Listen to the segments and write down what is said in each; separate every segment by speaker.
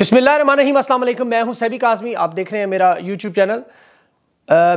Speaker 1: बसमिल मैं हूं सैबिक आजमी आप देख रहे हैं मेरा यूट्यूब चैनल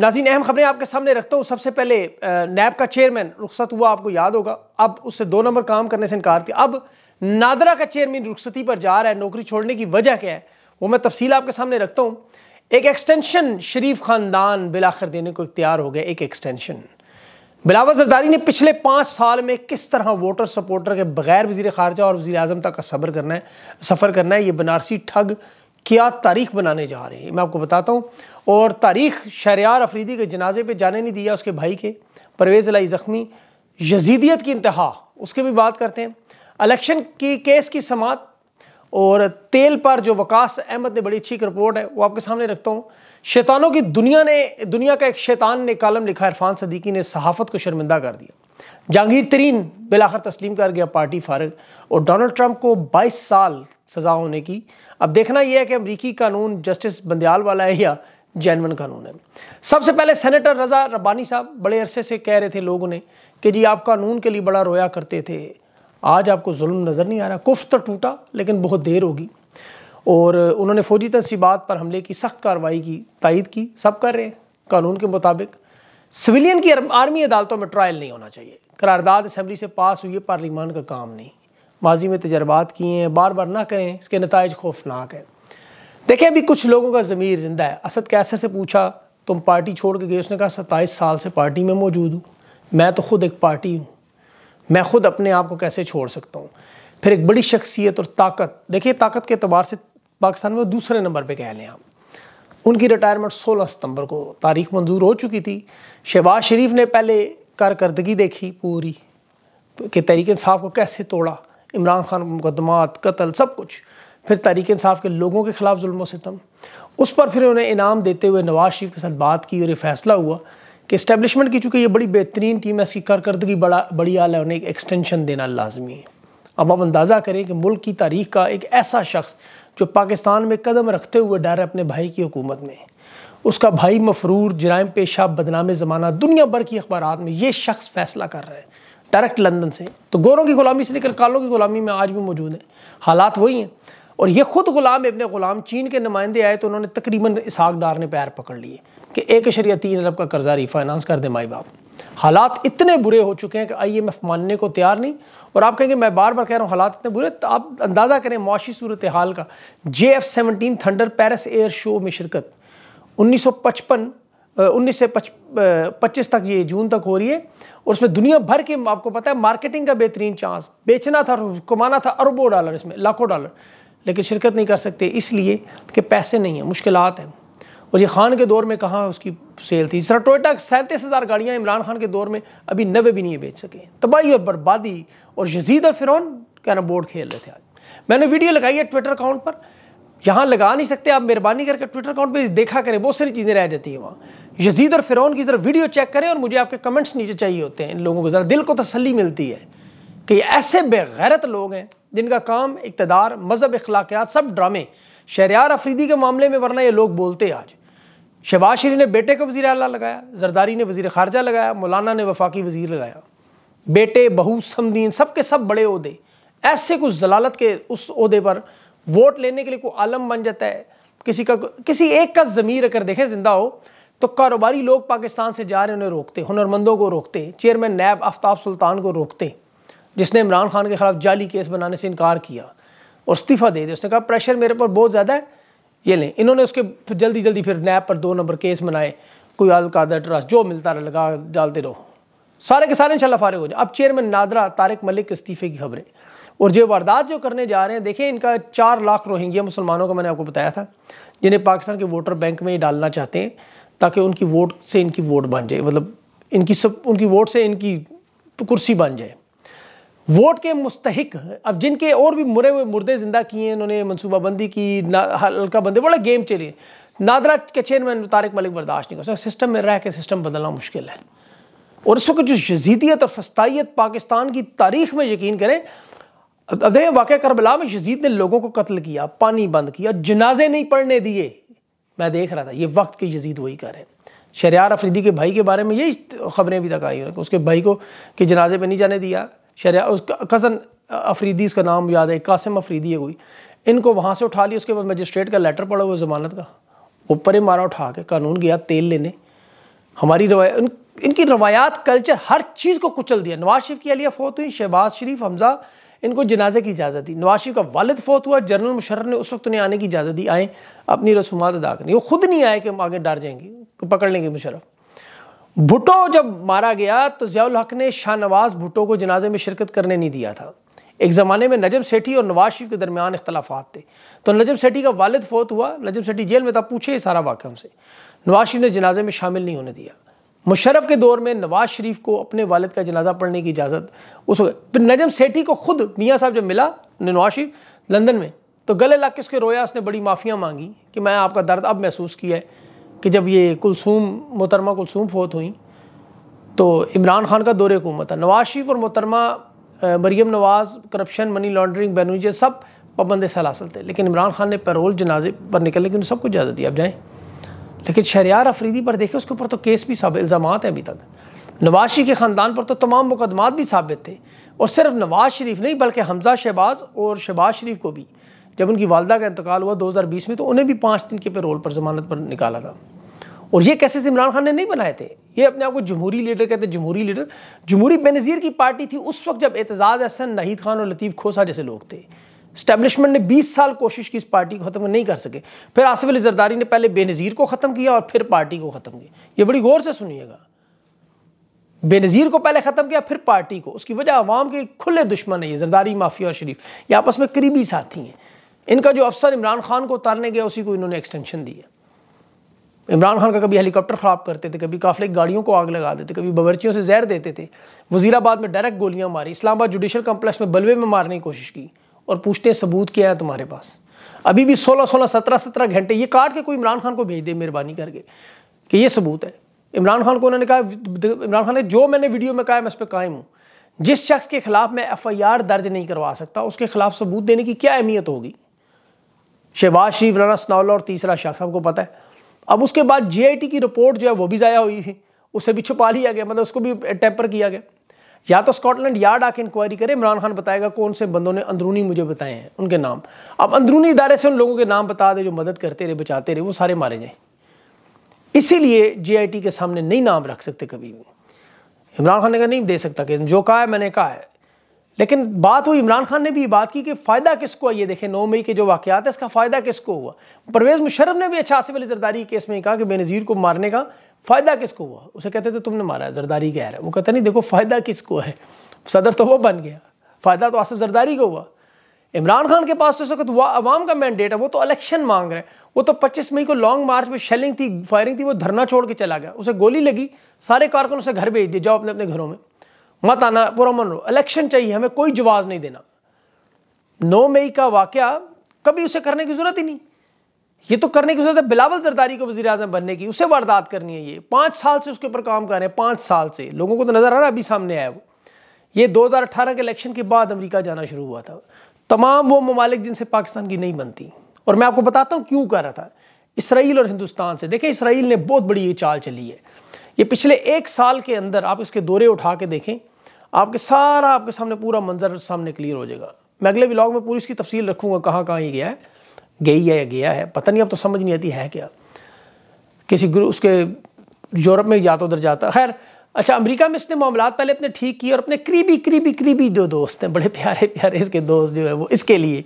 Speaker 1: नाजीन अहम खबरें आपके सामने रखता हूं सबसे पहले नैब का चेयरमैन रुखसत हुआ आपको याद होगा अब उससे दो नंबर काम करने से इनकार किया अब नादरा का चेयरमैन रुखसती पर जा रहा है नौकरी छोड़ने की वजह क्या है वो मैं तफसील आपके सामने रखता हूँ एक एक्सटेंशन शरीफ खानदान बिलाखिर देने को इख्तियार हो गया एक एक्सटेंशन बिलावल जरदारी ने पिछले पाँच साल में किस तरह वोटर सपोर्टर के बगैर वजी खारजा और वजी अजम तक का सबर करना है सफ़र करना है ये बनारसी ठग क्या तारीख बनाने जा रहे हैं मैं आपको बताता हूँ और तारीख शरियार अफरीदी के जनाजे पर जाने नहीं दिया उसके भाई के परवेज़ लाई ज़ख्मी यजीदियत की इंतहा उसके भी बात करते हैं अलेक्शन की केस की समात और तेल पर जो वकास अहमद ने बड़ी अच्छी एक रिपोर्ट है वो आपके सामने रखता हूँ शैतानों की दुनिया ने दुनिया का एक शैतान ने कालम लिखा इरफान सदीकी ने सहाफत को शर्मिंदा कर दिया जहांगीर तरीन बिलाखर तस्लीम कर गया पार्टी फारग और डोनल्ड ट्रंप को 22 साल सज़ा होने की अब देखना यह है कि अमरीकी कानून जस्टिस बंदयाल वाला है या जैनवन कानून है सबसे पहले सेनेटर रजा रब्बानी साहब बड़े अरसे से कह रहे थे लोगों ने कि जी आप कानून के लिए बड़ा रोया करते थे आज आपको जुल्म नज़र नहीं आ रहा कुफ तो टूटा लेकिन बहुत देर होगी और उन्होंने फौजी तनसीबात पर हमले की सख्त कार्रवाई की तायद की सब कर रहे हैं कानून के मुताबिक सिविलियन की आर्मी अदालतों में ट्रायल नहीं होना चाहिए करारदाद असम्बली से पास हुई है पार्लिमान का काम नहीं माजी में तजर्बात किए हैं बार बार ना करें इसके नतज खौफनाक हैं देखें अभी कुछ लोगों का ज़मीर जिंदा है असद कैसर से पूछा तुम पार्टी छोड़ के गए उसने कहा सत्ताईस साल से पार्टी में मौजूद हूँ मैं तो खुद एक पार्टी हूँ मैं खुद अपने आप को कैसे छोड़ सकता हूँ फिर एक बड़ी शख्सियत और ताकत देखिए ताकत के अतबार से पाकिस्तान में दूसरे नंबर पर कह लें आप उनकी रिटायरमेंट 16 सितंबर को तारीख मंजूर हो चुकी थी शहबाज शरीफ ने पहले कारकर्दगी देखी पूरी कि तहरीक साहब को कैसे तोड़ा इमरान खान मुकदमात कत्ल सब कुछ फिर तहरीक साहब के लोगों के खिलाफ जुल्म सितम उस पर फिर उन्हें इनाम देते हुए नवाज शरीफ के साथ बात की और ये फैसला हुआ कि इस्टेबलिशमेंट की चूँकि ये बड़ी बेहतरीन टीम है इसकी कारकर्दगी बड़ा बड़ी आला है उन्हें एक एक्सटेंशन देना लाजमी है अब आप अंदाज़ा करें कि मुल्क की तारीख का एक ऐसा शख्स जो पाकिस्तान में कदम रखते हुए डर है अपने भाई की हुकूमत में उसका भाई मफरूर जराम पेशा बदनाम ज़माना दुनिया भर की अखबार में ये शख्स फैसला कर रहा है डायरेक्ट लंदन से तो गोरों की गुलामी से लेकर कालों की गुलामी में आज भी मौजूद है हालात वही हैं और ये ख़ुद गुलाम इबन गुलाम चीन के नुमाइंदे आए तो उन्होंने तकरीबन इसहाक डार ने पैर पकड़ लिए कि एक शरीय तीन अरब का कर्जा रीफाइनांस कर दे माई बाप हालात इतने बुरे हो चुके हैं कि आईएमएफ मानने को तैयार नहीं और आप कहेंगे मैं बार बार कह रहा हूँ हालात इतने बुरे तो आप अंदाज़ा करें मुआशी सूरत हाल का J F seventeen Thunder Paris air show में शिरकत उन्नीस सौ पचपन उन्नीस से पच्चीस तक ये जून तक हो रही है और उसमें दुनिया भर के आपको पता है मार्केटिंग का बेहतरीन चांस बेचना था कमाना था अरबों डॉलर इसमें लाखों डॉलर लेकिन शिरकत नहीं कर सकते इसलिए कि पैसे नहीं हैं मुश्किल हैं और ये खान के दौर में कहाँ उसकी सेल थी इस तरह टोयटा सैंतीस हज़ार गाड़ियाँ इमरान खान के दौर में अभी नबे भी नहीं बेच सके तबाही और बर्बादी और यजीद और फिरौन ना बोर्ड खेल रहे थे आज मैंने वीडियो लगाई है ट्विटर अकाउंट पर यहाँ लगा नहीं सकते आप मेहरबानी करके ट्विटर अकाउंट पर देखा करें बहुत सारी चीज़ें रह जाती हैं वहाँ यजीद और फिरौन की तरफ वीडियो चेक करें और मुझे आपके कमेंट्स नीचे चाहिए होते हैं इन लोगों को ज़रा दिल को तसली मिलती है कि ऐसे बेगैरत लोग हैं जिनका काम इकतदार मज़हब अखलाकियात सब ड्रामे शरियार अफरीदी के मामले में वरना ये लोग बोलते आज शहबाज शरीफ ने बेटे को वजी अला लगाया जरदारी ने वजीर खारजा लगाया मौलाना ने वफाकी वजीर लगाया बेटे बहू समदीन सब के सब बड़े अहदे ऐसे कुछ जलालत के उस अहदे पर वोट लेने के लिए कोई आलम बन जाता है किसी का किसी एक का ज़मीर अगर देखें जिंदा हो तो कारोबारी लोग पाकिस्तान से जा रहे हैं उन्हें रोकते हुनरमंदों को रोकते चेयरमैन नैब आफ्ताब सुल्तान को रोकते जिसने इमरान खान के खिलाफ जाली केस बनाने से इनकार किया और इस्तीफ़ा दे दिया उसने कहा प्रेशर मेरे पर बहुत ज़्यादा है ये लें इन्होंने उसके जल्दी जल्दी फिर नैब पर दो नंबर केस बनाए कोई अलकादा ट्रस्ट जो मिलता रहा लगा डालते रहो सारे के सारे इंशाल्लाह फारिग हो जाए अब चेयरमैन नादरा तारिक मलिक इस्तीफे की खबरें और जो वारदात जो करने जा रहे हैं देखिए इनका चार लाख रोहिंग्या मुसलमानों का मैंने आपको बताया था जिन्हें पाकिस्तान के वोटर बैंक में ही डालना चाहते हैं ताकि उनकी वोट से इनकी वोट बन जाए मतलब इनकी सब उनकी वोट से इनकी कुर्सी बन जाए वोट के मुस्तक अब जिनके और भी मुरे हुए मुर्दे जिंदा किए उन्होंने मनसूबाबंदी की हल्का बंदे बड़ा गेम चले नादरा के चेयरमैन तारिक मलिक बर्दाश्त नहीं कर सकता सिस्टम में रह के सिस्टम बदलना मुश्किल है और इस वक्त जो यजीदियत और फस्ताइत पाकिस्तान की तारीख में यकीन करें अदय वाक़ करबला में यजीद ने लोगों को कत्ल किया पानी बंद किया जनाजे नहीं पढ़ने दिए मैं देख रहा था ये वक्त के यजीद वही करें शरियार अफरीदी के भाई के बारे में यही खबरें अभी तक आई उसके भाई को कि जनाजे पर नहीं जाने दिया शरिया उसका कज़न अफरीदी उसका नाम याद है कासिम अफरीदी है कोई इनको वहाँ से उठा लिया उसके बाद मजिस्ट्रेट का लेटर पड़ा हुआ ज़मानत का ऊपर ही मारा उठा के कानून गया तेल लेने हमारी रवाय उन, इनकी रवायात कल्चर हर चीज़ को कुचल दिया नवाज शरीफ की अलिया फौत हुई शहबाज शरीफ हमजा इनको जनाजे की इजाज़त दी नवाज शरीफ का वालद फौत हुआ जनरल मुशर्रफ ने उस वक्त उन्हें आने की इजाज़त दी आए अपनी रसूमात अदा करें वो खुद नहीं आए कि हम आगे डर जाएंगे पकड़ लेंगे मुशर्रफ भुटो जब मारा गया तो जयाल हक ने शाहनवाज भुटो को जनाजे में शिरकत करने नहीं दिया था एक ज़माने में नजम सेठी और नवाज शरीफ के दरमियान अख्तलाफा थे तो नजम सेठी का वालद फौत हुआ नजम सेठी जेल में था पूछे ये सारा वाक़ हमसे नवाज शरीफ ने जनाजे में शामिल नहीं होने दिया मुशरफ के दौर में नवाज शरीफ को अपने वालिद का जनाजा पढ़ने की इजाज़त उस फिर तो नजम सेठी को खुद मियाँ साहब जब मिला नवाज शरीफ लंदन में तो गले लाके उसके रोया उसने बड़ी माफ़ियाँ मांगी कि मैं आपका दर्द अब महसूस किया है कि जब ये कुलसूम मोहतरमा कुलसूम फोत हुई तो इमरान खान का दौरे हुकूमत है नवाज शरीफ और मोहतरमा Maryam Nawaz corruption money laundering बैनुजे सब पाबंद हासिल थे लेकिन इमरान खान ने पैरोल जनाजे पर निकलने की सबको इजाज़त दी अब जाएँ लेकिन शरियार अफरीदी पर देखे उसके ऊपर तो केस भी साबित इल्ज़ाम हैं अभी तक नवाज शरीफ के ख़ानदान पर तो तमाम मुकदमात भी साबित थे और सिर्फ नवाज शरीफ नहीं बल्कि हमजा शहबाज और शहबाज शरीफ को भी जब उनकी वालदा का इंतकाल हुआ 2020 में तो उन्हें भी पाँच दिन के पेरोल पर जमानत पर निकाला था और ये कैसे इमरान खान ने नहीं बनाए थे ये अपने आप को जमहूरी लीडर कहते जमहूरी लीडर जमहूरी बेनज़ीर की पार्टी थी उस वक्त जब एतजाज़ अहसन नाहिद खान और लतीफ़ खोसा जैसे लोग थे स्टैब्लिशमेंट ने 20 साल कोशिश की इस पार्टी को ख़त्म नहीं कर सके फिर आसिफ अली जरदारी ने पहले बेनज़ीर को ख़त्म किया और फिर पार्टी को ख़त्म किया ये बड़ी गौर से सुनिएगा बेनज़ीर को पहले ख़त्म किया फिर पार्टी को उसकी वजह आवाम के खुले दुश्मन है ये जरदारी माफिया और शरीफ ये आपस में करीबी साथी हैं इनका जो अफसर इमरान खान को उतारने गया उसी को इन्होंने एक्सटेंशन दिया इमरान खान का कभी हेलीकॉप्टर ख़राब करते थे कभी काफिले गाड़ियों को आग लगा देते कभी बवर्चियों से जहर देते थे वजीराबाद में डायरेक्ट गोलियां मारी इस्लामाबाद जुडिशल कम्प्लेक्स में बलवे में मारने की कोशिश की और पूछते सबूत क्या है तुम्हारे पास अभी भी सोलह सोलह सत्रह सत्रह घंटे ये काट के कोई इमरान खान को भेज दे मेहरबानी करके कि ये सबूत है इमरान खान को उन्होंने कहा इमरान खान ने जो मैंने वीडियो में कहा मैं इस पर कायम हूँ जिस शख्स के खिलाफ मैं एफ आई आर दर्ज नहीं करवा सकता उसके खिलाफ सबूत देने की क्या अहमियत होगी शहबाज शरीफ राना सनाउल्ला और तीसरा शख्स को पता है अब उसके बाद जीआईटी की रिपोर्ट जो है वो भी ज़ाया हुई थी उसे भी छुपा लिया गया मतलब उसको भी टेम्पर किया गया या तो स्कॉटलैंड यार्ड आके इंक्वायरी करे इमरान खान बताएगा कौन से बंदों ने अंदरूनी मुझे बताए हैं उनके नाम अब अंदरूनी इदारे से उन लोगों के नाम बता दे जो मदद करते रहे बचाते रहे वो सारे मारे जाए इसीलिए जीआईटी के सामने नहीं नाम रख सकते कभी भी इमरान खान ने कहा नहीं दे सकता कि जो कहा है मैंने कहा है लेकिन बात हुई इमरान खान ने भी बात की कि फ़ायदा किसको है ये देखें नौ मई के जो वाकियात है इसका फ़ायदा किसको हुआ परवेज़ मुशरफ ने भी अच्छा आसिफ अली जरदारी केस में कहा कि बेनज़ीर को मारने का फ़ायदा किसको हुआ उसे कहते थे तुमने मारा जरदारी कह रहा है वो कहता नहीं देखो फ़ायदा किसको है सदर तो वो बन गया फ़ायदा तो आसिफ जरदारी को हुआ इमरान खान के पास तो इस वक्त आवाम का मैंडेट है वो तो इलेक्शन मांग रहे हैं वो तो पच्चीस मई को लॉन्ग मार्च में शेलिंग थी फायरिंग थी वो धरना छोड़ के चला गया उसे गोली लगी सारे कारकुन उसे घर भेज दिए जाओ अपने अपने घरों में मत आना पुरमन इलेक्शन चाहिए हमें कोई जवाब नहीं देना नौ मई का वाक्य कभी उसे करने की ज़रूरत ही नहीं ये तो करने की जरूरत है बिलावल जरदारी को वजी अजम बनने की उसे वारदात करनी है ये पांच साल से उसके ऊपर काम कर रहे हैं पांच साल से लोगों को तो नज़र आ रहा अभी सामने आया वो ये 2018 के इलेक्शन के बाद अमेरिका जाना शुरू हुआ था तमाम वो ममालिक जिनसे पाकिस्तान की नहीं बनती और मैं आपको बताता हूँ क्यों कर रहा था इसराइल और हिंदुस्तान से देखिए इसराइल ने बहुत बड़ी ये चाल चली है ये पिछले एक साल के अंदर आप इसके दौरे उठा के देखें आपके सारा आपके सामने पूरा मंजर सामने क्लियर हो जाएगा मैं अगले ब्लॉग में पूरी इसकी तफसील रखूंगा कहाँ कहाँ ये गया है गई है या गया है पता नहीं अब तो समझ नहीं आती है क्या किसी ग्रुप उसके यूरोप में जाता उधर जाता खैर अच्छा अमेरिका में इसने मामला पहले अपने ठीक किए और अपने करीबी करीबी करीबी जो दोस्त हैं बड़े प्यारे प्यारे इसके दोस्त जो है वो इसके लिए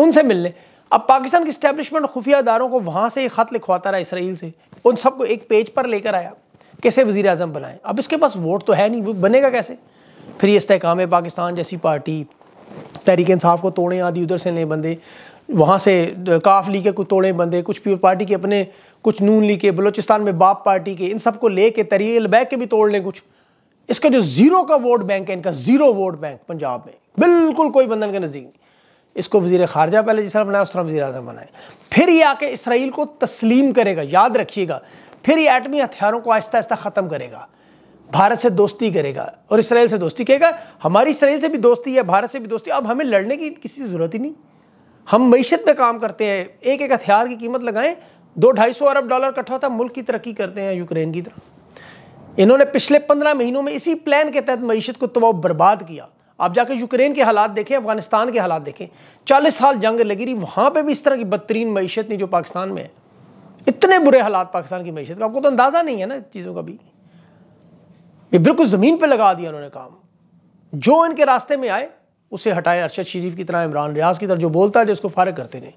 Speaker 1: उनसे मिलने अब पाकिस्तान के स्टैब्लिशमेंट खुफिया अदारों को वहाँ से खत लिखवाता रहा इसराइल से उन सबको एक पेज पर लेकर आया कैसे वज़ी अजम बनाएं अब इसके पास वोट तो है नहीं वो बनेगा कैसे फिर ये इसकाम पाकिस्तान जैसी पार्टी तहरीक इंसाफ को तोड़े आदि उधर से नए बंदे वहाँ से काफ ली के कुछ तोड़े बंदे कुछ पीपल पार्टी के अपने कुछ नून ली के बलोचिस्तान में बाप पार्टी के इन सब को ले के तरी बैग के भी तोड़ लें कुछ इसका जो ज़ीरो का वोट बैंक है इनका ज़ीरो वोट बैंक पंजाब में बिल्कुल कोई बंधन के नज़दीक नहीं इसको वजीर खारजा पहले जिस तरह बनाया उस तरह वजी अजम बनाए फिर ये आके इसराइल को तस्लीम करेगा याद रखिएगा फिर ये एटमी हथियारों को आहिस्ता आहिस्ता ख़त्म करेगा भारत से दोस्ती करेगा और इसराइल से दोस्ती कहेगा हमारी इसराइल से भी दोस्ती है भारत से भी दोस्ती अब हमें लड़ने की किसी ज़रूरत ही नहीं हम मीशत में काम करते हैं एक एक हथियार की कीमत लगाएं दो ढाई सौ अरब डॉलर इकट्ठा होता है मुल्क की तरक्की करते हैं यूक्रेन की तरफ इन्होंने पिछले पंद्रह महीनों में इसी प्लान के तहत मीशत को तबाह बर्बाद किया आप जाके यूक्रेन के हालात देखें अफगानिस्तान के हालात देखें चालीस साल जंग लगी रही वहाँ पर भी इस तरह की बदतरीन मीशत नहीं जो पाकिस्तान में है इतने बुरे हालात पाकिस्तान की मीशत का आपको तो अंदाज़ा नहीं है ना चीज़ों का भी ये बिल्कुल ज़मीन पर लगा दिया उन्होंने काम जो इनके रास्ते में आए उसे हटाए अरशद शरीफ की तरह इमरान रियाज की तरह जो बोलता है जो उसको फारग करते नहीं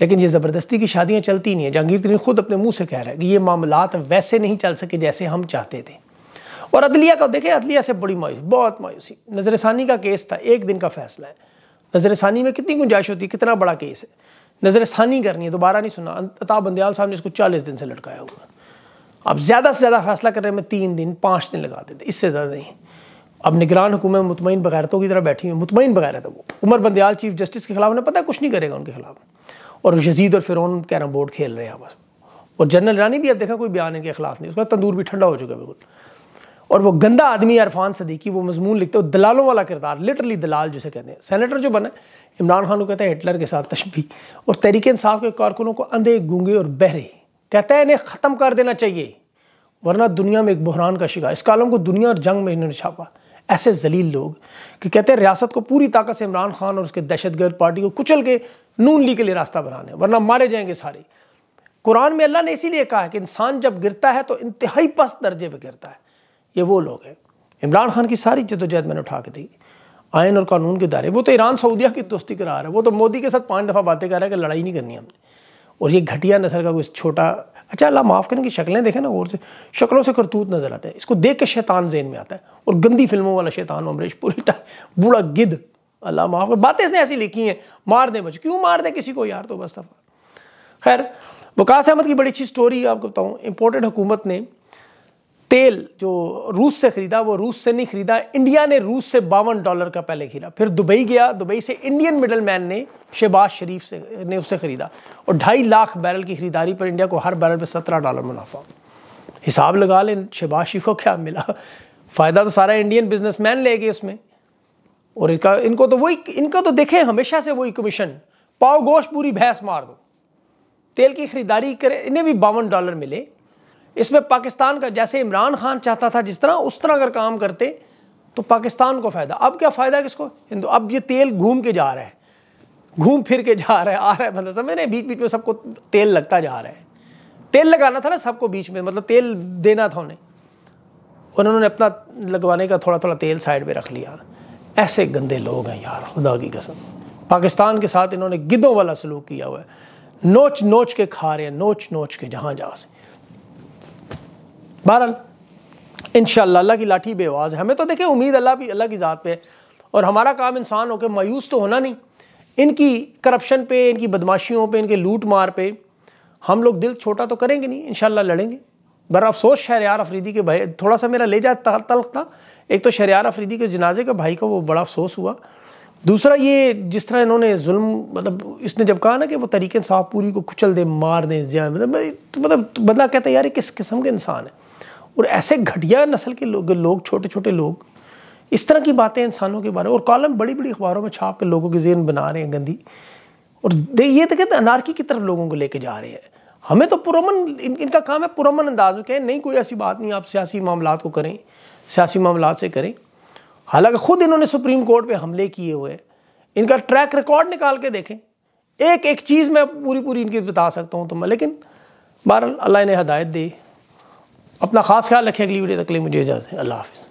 Speaker 1: लेकिन ये ज़बरदस्ती की शादियाँ चलती नहीं है जहांगीर तरीन खुद अपने मुंह से कह रहा है कि ये मामला वैसे नहीं चल सके जैसे हम चाहते थे और अदलिया का देखें अदलिया से बड़ी मायूसी बहुत मायूसी नजरसानी का केस था एक दिन का फैसला है नजरसानी में कितनी गुंजाइश होती है कितना बड़ा केस है नज़र करनी है दोबारा नहीं सुना अताब बंदयाल साहब ने इसको चालीस दिन से लटकाया हुआ अब ज़्यादा से ज़्यादा फैसला करने में तीन दिन पाँच दिन लगा देते इससे ज़्यादा नहीं अब निगरान हुकूमत मुतमिन बगैरतों की तरह बैठी हुई मुतमिन बगैरत है तो वो उमर बंदयाल चीफ जस्टिस के खिलाफ उन्हें पता है कुछ नहीं करेगा उनके खिलाफ और यजीद और फिरौन कैरम बोर्ड खेल रहे हैं बस और जनरल रानी भी अब देखा कोई बयान इनके खिलाफ नहीं उसका तंदूर भी ठंडा हो चुका है बिल्कुल और वो गंदा आदमी अरफान सदीकी वो मजमून लिखते हो दलालों वाला किरदार लिटरली दलाल जिसे कहते हैं सेनेटर जो बना इमरान खान को कहता है हिटलर के साथ तशबी और तहरीक इंसाफ के कारकुनों को अंधे गूंगे और बहरे कहता है इन्हें ख़त्म कर देना चाहिए वरना दुनिया में एक बहरान का शिकार इस कालम को दुनिया और जंग में इन्होंने छापा ऐसे जलील लोग कि कहते हैं रियासत को पूरी ताकत से इमरान खान और उसके दहशतगर्द पार्टी को कुचल के नून ली के लिए रास्ता बनाने वरना मारे जाएंगे सारे कुरान में अल्लाह ने इसीलिए कहा कि इंसान जब गिरता है तो इंतहाई पस्त दर्जे पर गिरता है ये वो लोग हैं इमरान खान की सारी जदोजहद मैंने उठा के दी आयन और कानून के दायरे वो तो ईरान सऊदिया की दोस्ती करा रहा है वो तो मोदी के साथ पाँच दफ़ा बातें कर रहा है कि लड़ाई नहीं करनी हमने और ये घटिया नसर का कोई छोटा अच्छा अल्लाह माफ़ करें कि शक्लें देखें ना गौर से शक्लों से करतूत नज़र आते हैं इसको देख के शैतान जेन में आता है और गंदी फिल्मों वाला शैतान अमरीश पूरी बूढ़ा गिद्ध अल्लाह माफ़ कर बातें इसने ऐसी लिखी हैं मार दें बच क्यों मार दें किसी को यार तो बस दफ़ा खैर वकास अहमद की बड़ी अच्छी स्टोरी आपको बताऊँ इम्पोर्टेड हुकूमत ने तेल जो रूस से खरीदा वो रूस से नहीं खरीदा इंडिया ने रूस से बावन डॉलर का पहले खरीदा फिर दुबई गया दुबई से इंडियन मिडल मैन ने शहबाज शरीफ से ने उससे खरीदा और ढाई लाख बैरल की खरीदारी पर इंडिया को हर बैरल पर सत्रह डॉलर मुनाफा हिसाब लगा लें शहबाज शरीफ को क्या मिला फ़ायदा तो सारा इंडियन मैन ले गए उसमें और इनका इनको तो वही इनका तो देखें हमेशा से वही कमीशन पाओ गोश पूरी भैंस मार दो तेल की खरीदारी करें इन्हें भी बावन डॉलर मिले इसमें पाकिस्तान का जैसे इमरान खान चाहता था जिस तरह उस तरह अगर काम करते तो पाकिस्तान को फ़ायदा अब क्या फ़ायदा किसको हिंदू अब ये तेल घूम के जा रहा है घूम फिर के जा रहा है आ रहा है मतलब समझ रहे बीच बीच में सबको तेल लगता जा रहा है तेल लगाना था ना सबको बीच में मतलब तेल देना था उन्हें उन्होंने अपना लगवाने का थोड़ा थोड़ा तेल साइड में रख लिया ऐसे गंदे लोग हैं यार खुदा की कसम पाकिस्तान के साथ इन्होंने गिद्धों वाला सलूक किया हुआ है नोच नोच के खा रहे हैं नोच नोच के जहाँ जहाँ से बहरहाल इन अल्लाह की लाठी बेवाज है हमें तो देखें उम्मीद अल्लाह भी अल्लाह की ज़ात पे और हमारा काम इंसान होकर मायूस तो होना नहीं इनकी करप्शन पे इनकी बदमाशियों पे इनके लूट मार पे हम लोग दिल छोटा तो करेंगे नहीं इन लड़ेंगे बड़ा अफसोस शहरियार अफरीदी के भाई थोड़ा सा मेरा ले जा तल्ख था एक तो शहरियार अफरीदी के जनाजे का भाई का वो बड़ा अफसोस हुआ दूसरा ये जिस तरह इन्होंने जुल्म मतलब इसने जब कहा ना कि वो तरीके साहब पूरी को कुचल दे मार दें मतलब, मतलब मतलब बंदा कहता है यार किस किस्म के इंसान है और ऐसे घटिया नस्ल के लोग लोग छोटे छोटे लोग इस तरह की बातें इंसानों के बारे में और कॉलम बड़ी बड़ी अखबारों में छाप के लोगों की जेन बना रहे हैं गंदी और दे ये तो कहते अनारकी की तरफ लोगों को लेके जा रहे हैं हमें तो पुरमन इन, इनका काम है पुरमन अंदाज में कहें नहीं कोई ऐसी बात नहीं आप सियासी मामला को करें सियासी मामला से करें हालांकि खुद इन्होंने सुप्रीम कोर्ट पर हमले किए हुए इनका ट्रैक रिकॉर्ड निकाल के देखें एक एक चीज़ मैं पूरी पूरी इनकी बता सकता हूँ तो मैं लेकिन बहर अल्लाह ने हदायत दी अपना खास ख्याल रखें अगली वीडियो तक ले मुझे इजाज़त है अल्लाह हाफिज़